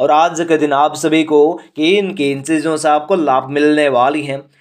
और आज के दिन आप सभी को कि इन किन चीज़ों से आपको लाभ मिलने वाली हैं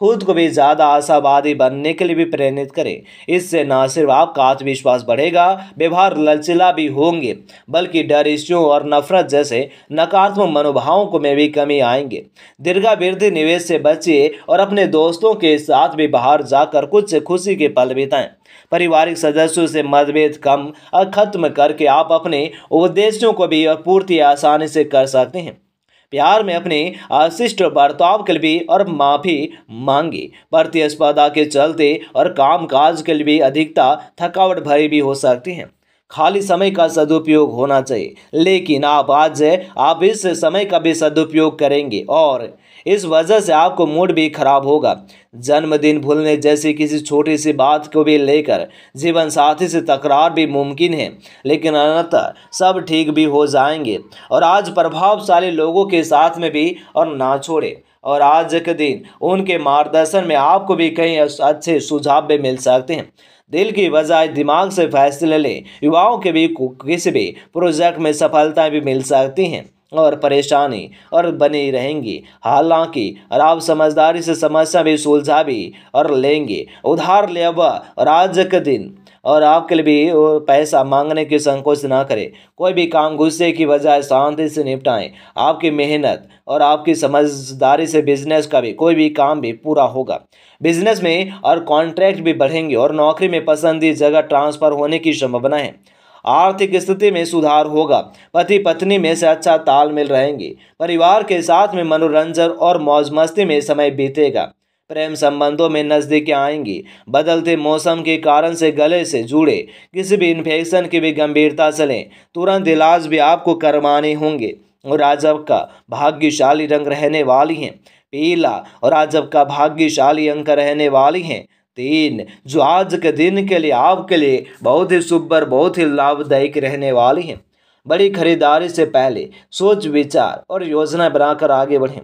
खुद को भी ज़्यादा आशावादी बनने के लिए भी प्रेरित करें इससे न सिर्फ आपका आत्मविश्वास बढ़ेगा व्यवहार लचीला भी होंगे बल्कि डर इश्यू और नफरत जैसे नकारात्मक मनोभावों को में भी कमी आएंगे दीर्घावृद्धि निवेश से बचिए और अपने दोस्तों के साथ भी बाहर जाकर कुछ खुशी के पल बिताएं पारिवारिक सदस्यों से मतभेद कम और खत्म करके आप अपने उद्देश्यों को भी पूर्ति आसानी से कर सकते हैं प्यार में अपने अशिष्ट बर्ताव के लिए और माफी मांगी प्रतिस्पर्धा के चलते और कामकाज के लिए अधिकता थकावट भरी भी हो सकती है खाली समय का सदुपयोग होना चाहिए लेकिन आप आज आप इस समय का भी सदुपयोग करेंगे और इस वजह से आपको मूड भी खराब होगा जन्मदिन भूलने जैसी किसी छोटी सी बात को भी लेकर जीवन साथी से तकरार भी मुमकिन है लेकिन अन्यथा सब ठीक भी हो जाएंगे और आज प्रभावशाली लोगों के साथ में भी और ना छोड़े और आज के दिन उनके मार्गदर्शन में आपको भी कई अच्छे सुझाव भी मिल सकते हैं दिल की बजाय दिमाग से फैसले लें युवाओं के भी किसी भी प्रोजेक्ट में सफलताएं भी मिल सकती हैं और परेशानी और बनी रहेंगी हालांकि और आप समझदारी से समस्या भी सुलझा भी और लेंगे उधार ले और आज के दिन और आपके लिए भी पैसा मांगने की संकोच ना करें कोई भी काम गुस्से की बजाय शांति से निपटाएं आपकी मेहनत और आपकी समझदारी से बिजनेस का भी कोई भी काम भी पूरा होगा बिजनेस में और कॉन्ट्रैक्ट भी बढ़ेंगे और नौकरी में पसंदी जगह ट्रांसफ़र होने की संभावना है आर्थिक स्थिति में सुधार होगा पति पत्नी में से अच्छा तालमेल रहेंगे परिवार के साथ में मनोरंजन और मौज मस्ती में समय बीतेगा प्रेम संबंधों में नज़दीकी आएंगी बदलते मौसम के कारण से गले से जुड़े किसी भी इन्फेक्शन की भी गंभीरता से लें तुरंत इलाज भी आपको करवाने होंगे और आज का भाग्यशाली रंग रहने वाली हैं पीला और राजब का भाग्यशाली अंक रहने वाली हैं तीन जो आज के दिन के लिए आपके लिए बहुत ही सुबर बहुत ही लाभदायक रहने वाली हैं बड़ी खरीदारी से पहले सोच विचार और योजना बनाकर आगे बढ़ें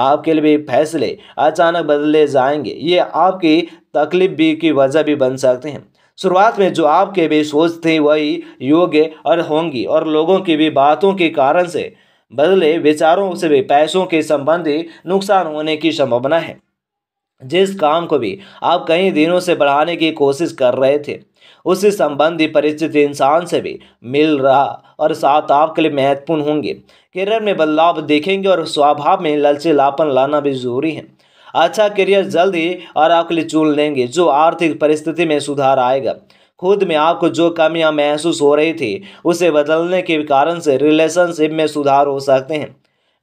आपके लिए भी फैसले अचानक बदले जाएंगे ये आपकी तकलीफ भी की वजह भी बन सकते हैं शुरुआत में जो आपके भी सोच थे वही योग्य और होंगी और लोगों की भी बातों के कारण से बदले विचारों से भी पैसों के संबंधी नुकसान होने की संभावना है जिस काम को भी आप कई दिनों से बढ़ाने की कोशिश कर रहे थे उसी संबंधी परिस्थिति इंसान से भी मिल रहा और साथ आपके लिए महत्वपूर्ण होंगे करियर में बदलाव देखेंगे और स्वभाव में लचीलापन लाना भी जरूरी है अच्छा करियर जल्दी और आपके लिए चुन लेंगे जो आर्थिक परिस्थिति में सुधार आएगा खुद में आपको जो कमियां महसूस हो रही थी उसे बदलने के कारण से रिलेशनशिप में सुधार हो सकते हैं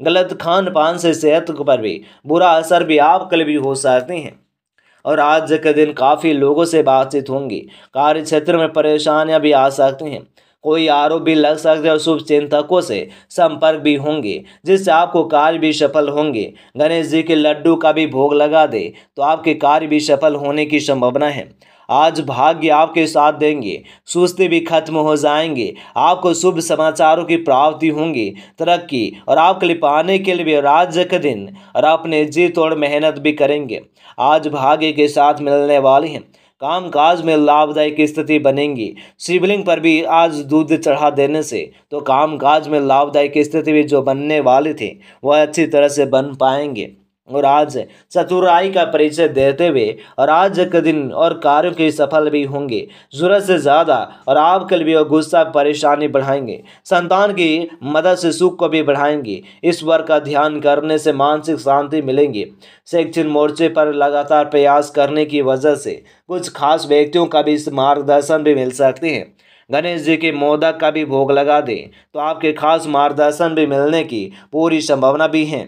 गलत खान पान से सेहत पर भी बुरा असर भी आपके भी हो सकते हैं और आज के दिन काफ़ी लोगों से बातचीत होंगी कार्य क्षेत्र में परेशानियां भी आ सकती हैं कोई आरोप भी लग सकते हैं और शुभ चिंतकों से संपर्क भी होंगे जिससे आपको कार्य भी सफल होंगे गणेश जी के लड्डू का भी भोग लगा दे तो आपके कार्य भी सफल होने की संभावना है आज भाग्य आपके साथ देंगे सुस्ती भी खत्म हो जाएंगे आपको शुभ समाचारों की प्राप्ति होंगी तरक्की और आपके लिए पाने के लिए राज्य के दिन और अपने जी तोड़ मेहनत भी करेंगे आज भाग्य के साथ मिलने वाले हैं काम काज में लाभदायक स्थिति बनेंगी शिवलिंग पर भी आज दूध चढ़ा देने से तो काम काज में लाभदायक स्थिति भी जो बनने वाले थे वह अच्छी तरह से बन पाएंगे और आज चतुराई का परिचय देते हुए और आज के दिन और कार्यों के सफल भी होंगे जरूरत से ज़्यादा और आपके लिए और गुस्सा परेशानी बढ़ाएंगे संतान की मदद से सुख को भी बढ़ाएंगे इस वर्ग का ध्यान करने से मानसिक शांति मिलेंगी शैक्षिक मोर्चे पर लगातार प्रयास करने की वजह से कुछ खास व्यक्तियों का भी इस मार्गदर्शन भी मिल सकते हैं गणेश जी के मोदक का भी भोग लगा दें तो आपके खास मार्गदर्शन भी मिलने की पूरी संभावना भी है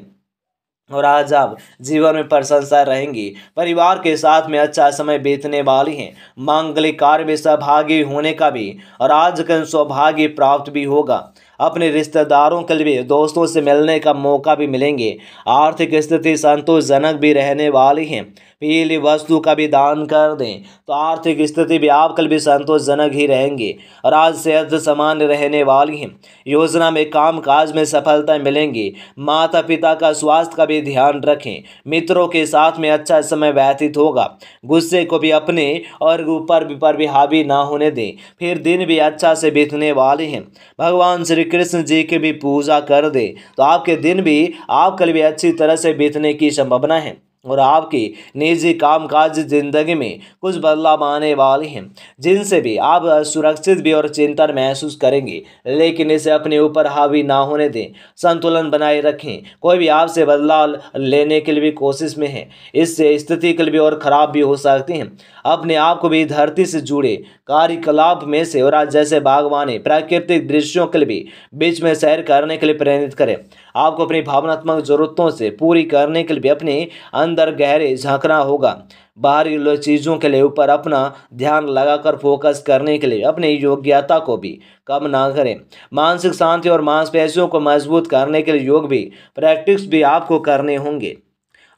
और आज आप जीवन में प्रशंसा रहेंगी परिवार के साथ में अच्छा समय बीतने वाली हैं मांगलिक कार्य में सहभागी होने का भी और आज कल सौभाग्य प्राप्त भी होगा अपने रिश्तेदारों के लिए दोस्तों से मिलने का मौका भी मिलेंगे आर्थिक स्थिति संतोषजनक भी रहने वाली है पीली वस्तु का भी दान कर दें तो आर्थिक स्थिति भी आपके लिए भी संतोषजनक ही रहेंगे और आज सेहत सामान्य रहने वाली है योजना में काम काज में सफलता मिलेंगी माता पिता का स्वास्थ्य का भी ध्यान रखें मित्रों के साथ में अच्छा समय व्यतीत होगा गुस्से को भी अपने और ऊपर पर भी हावी ना होने दें फिर दिन भी अच्छा से बीतने वाले हैं भगवान श्री कृष्ण जी की भी पूजा कर दे तो आपके दिन भी आपके लिए अच्छी तरह से बीतने की संभावना है और आपके निजी कामकाज जिंदगी में कुछ बदलाव आने वाले हैं जिनसे भी आप सुरक्षित भी और चिंतन महसूस करेंगे लेकिन इसे अपने ऊपर हावी ना होने दें संतुलन बनाए रखें कोई भी आपसे बदलाव लेने के लिए भी कोशिश में है इससे स्थिति के लिए और ख़राब भी हो सकती हैं अपने आप को भी धरती से जुड़े कार्यकलाप में से और जैसे बागवानी प्राकृतिक दृश्यों के लिए बीच में सैर करने के लिए प्रेरित करें आपको अपनी भावनात्मक ज़रूरतों से पूरी करने के लिए भी अपने अंदर गहरे झांकना होगा बाहरी चीज़ों के लिए ऊपर अपना ध्यान लगाकर फोकस करने के लिए अपनी योग्यता को भी कम ना करें मानसिक शांति और मांसपेशियों को मजबूत करने के लिए योग भी प्रैक्टिस भी आपको करने होंगे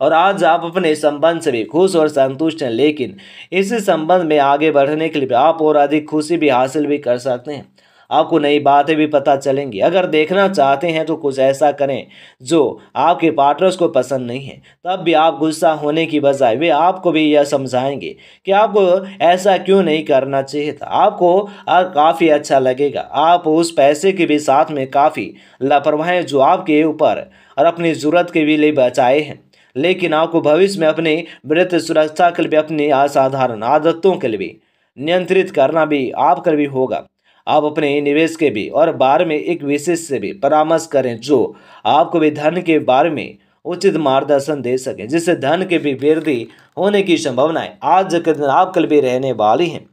और आज आप अपने संबंध से भी खुश और संतुष्ट हैं लेकिन इस संबंध में आगे बढ़ने के लिए आप और अधिक खुशी भी हासिल भी कर सकते हैं आपको नई बातें भी पता चलेंगी अगर देखना चाहते हैं तो कुछ ऐसा करें जो आपके पार्टनर्स को पसंद नहीं है तब भी आप गुस्सा होने की बजाय वे आपको भी यह समझाएंगे कि आपको ऐसा क्यों नहीं करना चाहिए था आपको काफ़ी अच्छा लगेगा आप उस पैसे के भी साथ में काफ़ी लापरवाहें जो आपके ऊपर और अपनी ज़रूरत के भी लिए बचाए हैं लेकिन आपको भविष्य में अपने वृत्त सुरक्षा के लिए अपनी असाधारण आदतों के लिए भी नियंत्रित करना भी आपका भी होगा आप अपने निवेश के भी और बारे में एक विशेष से भी परामर्श करें जो आपको भी धन के बारे में उचित मार्गदर्शन दे सकें जिससे धन के भी वृद्धि होने की संभावनाएं आज के दिन आप कल भी रहने वाली हैं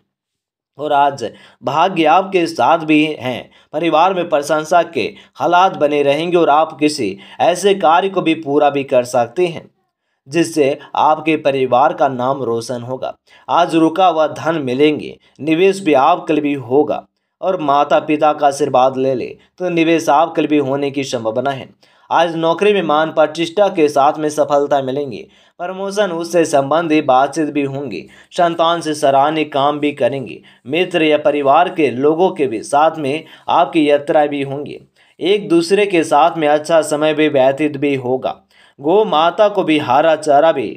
और आज भाग्य आपके साथ भी हैं परिवार में प्रशंसा के हालात बने रहेंगे और आप किसी ऐसे कार्य को भी पूरा भी कर सकते हैं जिससे आपके परिवार का नाम रोशन होगा आज रुका हुआ धन मिलेंगे निवेश भी आपके लिए भी होगा और माता पिता का आशीर्वाद ले ले तो निवेश आपके लिए भी होने की संभावना है आज नौकरी में मान प्रतिष्ठा के साथ में सफलता मिलेंगी प्रमोशन उससे संबंधी बातचीत भी होंगी संतान से सराहनीय काम भी करेंगे मित्र या परिवार के लोगों के भी साथ में आपकी यात्रा भी होंगी एक दूसरे के साथ में अच्छा समय भी व्यतीत भी होगा गो माता को भी हरा चारा भी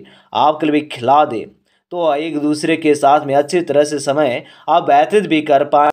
आपके लिए भी खिला दे तो एक दूसरे के साथ में अच्छी तरह से समय आप व्यतीत भी कर पाए